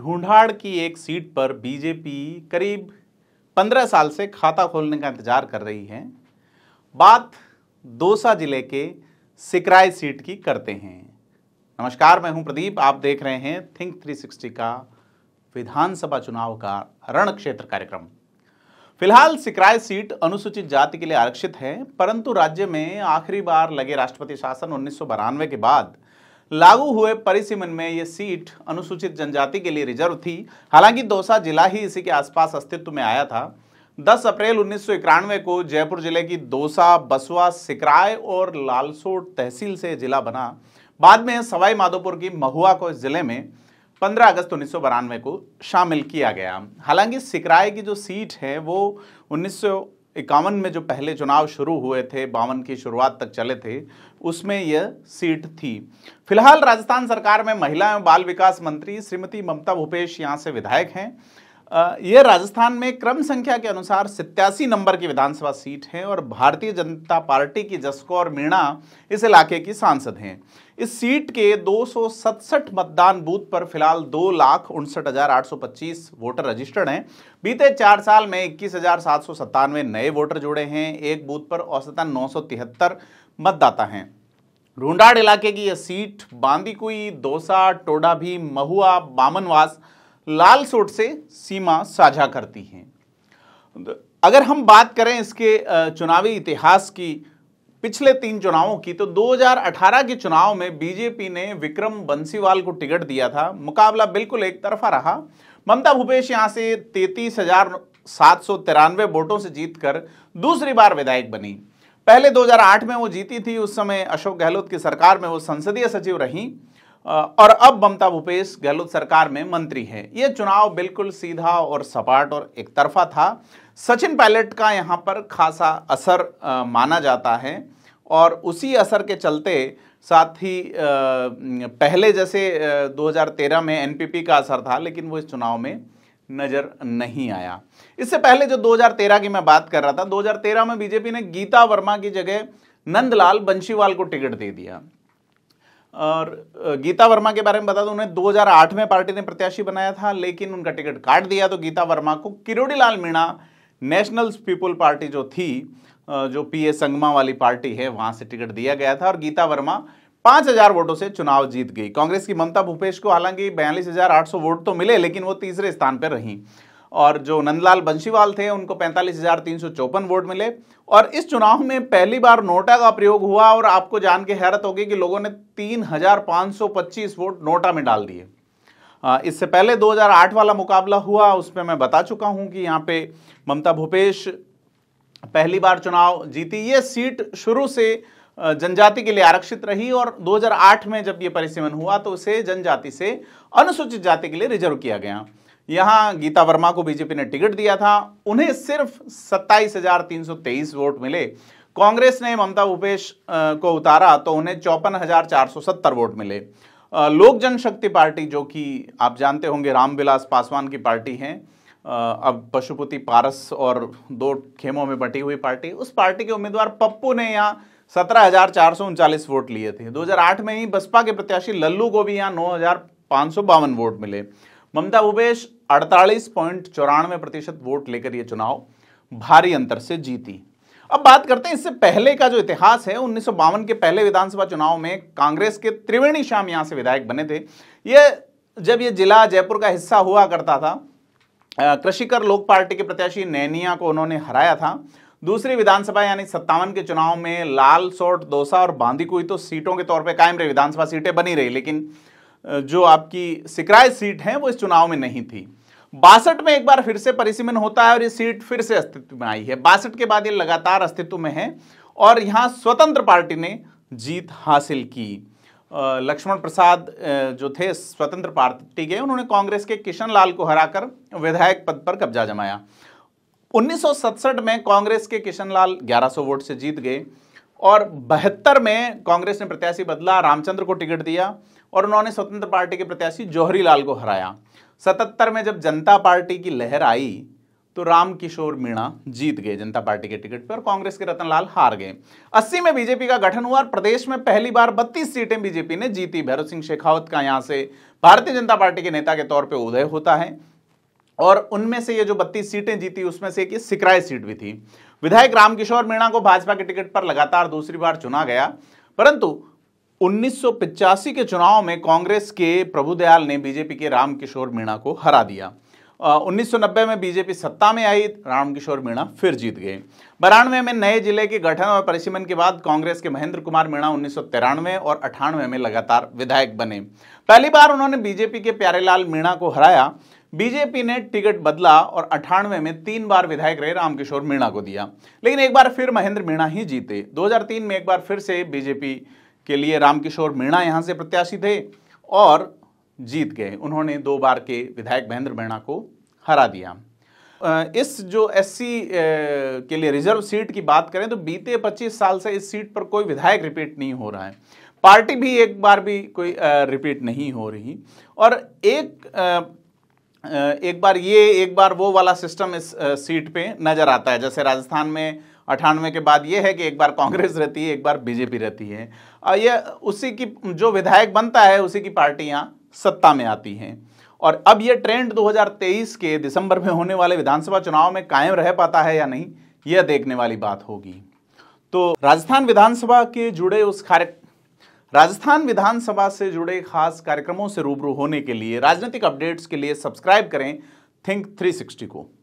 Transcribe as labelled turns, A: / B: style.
A: ढूंढाड़ की एक सीट पर बीजेपी करीब पंद्रह साल से खाता खोलने का इंतजार कर रही है बात दोसा जिले के सिकराय सीट की करते हैं नमस्कार मैं हूं प्रदीप आप देख रहे हैं थिंक 360 का विधानसभा चुनाव का रण क्षेत्र कार्यक्रम फिलहाल सिकराय सीट अनुसूचित जाति के लिए आरक्षित है परंतु राज्य में आखिरी बार लगे राष्ट्रपति शासन उन्नीस के बाद लागू हुए परिसीमन में ये सीट अनुसूचित जनजाति के लिए रिजर्व थी हालांकि दौसा जिला ही इसी के आसपास अस्तित्व में आया था 10 अप्रैल उन्नीस को जयपुर जिले की दौसा बसवा सिकराय और लालसोट तहसील से जिला बना बाद में सवाई माधोपुर की महुआ को जिले में 15 अगस्त उन्नीस को शामिल किया गया हालांकि सिकराय की जो सीट है वो उन्नीस इक्यावन में जो पहले चुनाव शुरू हुए थे बावन की शुरुआत तक चले थे उसमें यह सीट थी फिलहाल राजस्थान सरकार में महिला एवं बाल विकास मंत्री श्रीमती ममता भूपेश यहाँ से विधायक हैं ये राजस्थान में क्रम संख्या के अनुसार सत्यासी नंबर की विधानसभा सीट है और भारतीय जनता पार्टी की जसकौर मीणा इस इलाके की सांसद हैं इस सीट के दो मतदान बूथ पर फिलहाल दो लाख उनसठ हजार आठ सौ पच्चीस वोटर रजिस्टर्ड हैं बीते चार साल में इक्कीस हजार सात सौ सत्तानवे नए वोटर जुड़े हैं एक बूथ पर औसतन नौ सौ तिहत्तर मतदाता हैं ढूंढाड़ इलाके की यह सीट बांदीकुई दोसा टोडा भी महुआ बामनवास लाल सोट से सीमा साझा करती हैं तो अगर हम बात करें इसके चुनावी इतिहास की पिछले तीन चुनावों की तो 2018 के चुनाव में बीजेपी ने विक्रम बंसीवाल को टिकट दिया था मुकाबला बिल्कुल एक तरफा रहा ममता भूपेश यहां से तैतीस हजार सात सौ तिरानवे वोटों से जीतकर दूसरी बार विधायक बनी पहले 2008 में वो जीती थी उस समय अशोक गहलोत की सरकार में वो संसदीय सचिव रहीं और अब ममता भूपेश गहलोत सरकार में मंत्री हैं ये चुनाव बिल्कुल सीधा और सपाट और एक तरफा था सचिन पायलट का यहाँ पर खासा असर माना जाता है और उसी असर के चलते साथ ही पहले जैसे 2013 में एनपीपी का असर था लेकिन वो इस चुनाव में नज़र नहीं आया इससे पहले जो 2013 की मैं बात कर रहा था 2013 में बीजेपी ने गीता वर्मा की जगह नंदलाल बंशीवाल को टिकट दे दिया और गीता वर्मा के बारे में बता दो उन्हें 2008 में पार्टी ने प्रत्याशी बनाया था लेकिन उनका टिकट काट दिया तो गीता वर्मा को Kirodi Lal Meena national people party जो थी जो पी ए संगमा वाली पार्टी है वहां से टिकट दिया गया था और गीता वर्मा पांच हजार वोटों से चुनाव जीत गई कांग्रेस की ममता भूपेश को हालांकि बयालीस हजार आठ सौ वोट तो मिले लेकिन वो तीसरे स्थान पर रहीं और जो नंदलाल बंशीवाल थे उनको पैंतालीस वोट मिले और इस चुनाव में पहली बार नोटा का प्रयोग हुआ और आपको जान के हैरत होगी कि लोगों ने 3,525 वोट नोटा में डाल दिए इससे पहले 2008 वाला मुकाबला हुआ उसमें मैं बता चुका हूं कि यहाँ पे ममता भूपेश पहली बार चुनाव जीती ये सीट शुरू से जनजाति के लिए आरक्षित रही और 2008 में जब ये परिसीमन हुआ तो उसे जनजाति से अनुसूचित जाति के लिए रिजर्व किया गया यहां गीता वर्मा को बीजेपी ने टिकट दिया था उन्हें सिर्फ सत्ताईस वोट मिले कांग्रेस ने ममता भूपेश को उतारा तो उन्हें चौपन वोट मिले लोक जनशक्ति पार्टी जो कि आप जानते होंगे रामविलास पासवान की पार्टी है अब पशुपति पारस और दो खेमों में बटी हुई पार्टी उस पार्टी के उम्मीदवार पप्पू ने यहाँ सत्रह वोट लिए थे 2008 में ही बसपा के प्रत्याशी लल्लू को भी यहाँ नौ वोट मिले ममता भूपेश अड़तालीस पॉइंट चौरानवे प्रतिशत वोट लेकर यह चुनाव भारी अंतर से जीती अब बात करते हैं इससे पहले का जो इतिहास है उन्नीस के पहले विधानसभा चुनाव में कांग्रेस के त्रिवेणी श्याम यहाँ से विधायक बने थे ये जब ये जिला जयपुर का हिस्सा हुआ करता था कृषिकर लोक पार्टी के प्रत्याशी नैनिया को उन्होंने हराया था दूसरी विधानसभा यानी सत्तावन के चुनाव में लाल सोट दोसा और बांदीकुई तो सीटों के तौर पर कायम रही विधानसभा सीटें बनी रही लेकिन जो आपकी सिकराय सीट है वो इस चुनाव में नहीं थी बासठ में एक बार फिर से परिसीमन होता है और ये सीट फिर से अस्तित्व में आई है बासठ के बाद ये लगातार अस्तित्व में है और यहाँ स्वतंत्र पार्टी ने जीत हासिल की लक्ष्मण प्रसाद जो थे स्वतंत्र पार्टी के उन्होंने कांग्रेस के किशन लाल को हराकर विधायक पद पर कब्जा जमाया 1967 में कांग्रेस के किशन लाल 1100 वोट से जीत गए और बहत्तर में कांग्रेस ने प्रत्याशी बदला रामचंद्र को टिकट दिया और उन्होंने स्वतंत्र पार्टी के प्रत्याशी जौहरी लाल को हराया सतहत्तर में जब जनता पार्टी की लहर आई तो रामकिशोर मीणा जीत गए जनता पार्टी के टिकट पर कांग्रेस के रतनलाल हार गए 80 में बीजेपी का गठन हुआ और प्रदेश में पहली बार 32 सीटें बीजेपी ने जीती भैरव सिंह शेखावत का यहां से भारतीय जनता पार्टी के नेता के तौर पे उदय होता है और उनमें से ये जो 32 सीटें जीती उसमें से एक सिकराय सीट भी थी विधायक रामकिशोर मीणा को भाजपा के टिकट पर लगातार दूसरी बार चुना गया परंतु उन्नीस के चुनाव में कांग्रेस के प्रभुदयाल ने बीजेपी के रामकिशोर मीणा को हरा दिया उन्नीस में बीजेपी सत्ता में आई रामकिशोर मीणा फिर जीत गए बारानवे में नए जिले के गठन और परिसीमन के बाद कांग्रेस के महेंद्र कुमार मीणा उन्नीस और अठानवे में लगातार विधायक बने पहली बार उन्होंने बीजेपी के प्यारेलाल मीणा को हराया बीजेपी ने टिकट बदला और अठानवे में तीन बार विधायक रहे रामकिशोर मीणा को दिया लेकिन एक बार फिर महेंद्र मीणा ही जीते दो में एक बार फिर से बीजेपी के लिए रामकिशोर मीणा यहाँ से प्रत्याशी थे और जीत गए उन्होंने दो बार के विधायक महेंद्र मीणा को हरा दिया इस जो एससी के लिए रिजर्व सीट की बात करें तो बीते 25 साल से इस सीट पर कोई विधायक रिपीट नहीं हो रहा है पार्टी भी एक बार भी कोई रिपीट नहीं हो रही और एक एक बार ये एक बार वो वाला सिस्टम इस सीट पे नज़र आता है जैसे राजस्थान में अठानवे के बाद ये है कि एक बार कांग्रेस रहती है एक बार बीजेपी रहती है और ये उसी की जो विधायक बनता है उसी की पार्टियाँ सत्ता में आती हैं और अब ये ट्रेंड 2023 के दिसंबर में होने वाले विधानसभा चुनाव में कायम रह पाता है या नहीं यह देखने वाली बात होगी तो राजस्थान विधानसभा के जुड़े उस कार्य राजस्थान विधानसभा से जुड़े खास कार्यक्रमों से रूबरू होने के लिए राजनीतिक अपडेट्स के लिए सब्सक्राइब करें थिंक 360 को